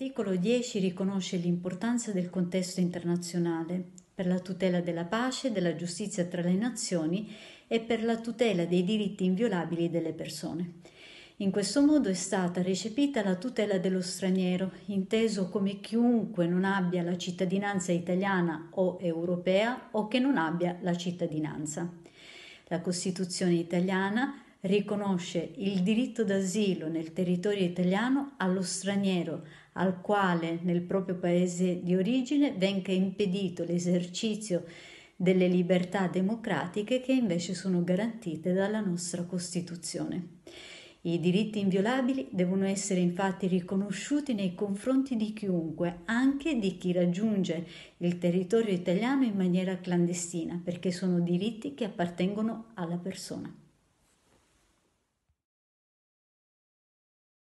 L'articolo 10 riconosce l'importanza del contesto internazionale per la tutela della pace, della giustizia tra le nazioni e per la tutela dei diritti inviolabili delle persone. In questo modo è stata recepita la tutela dello straniero, inteso come chiunque non abbia la cittadinanza italiana o europea o che non abbia la cittadinanza. La Costituzione italiana riconosce il diritto d'asilo nel territorio italiano allo straniero al quale nel proprio paese di origine venga impedito l'esercizio delle libertà democratiche che invece sono garantite dalla nostra Costituzione. I diritti inviolabili devono essere infatti riconosciuti nei confronti di chiunque, anche di chi raggiunge il territorio italiano in maniera clandestina, perché sono diritti che appartengono alla persona.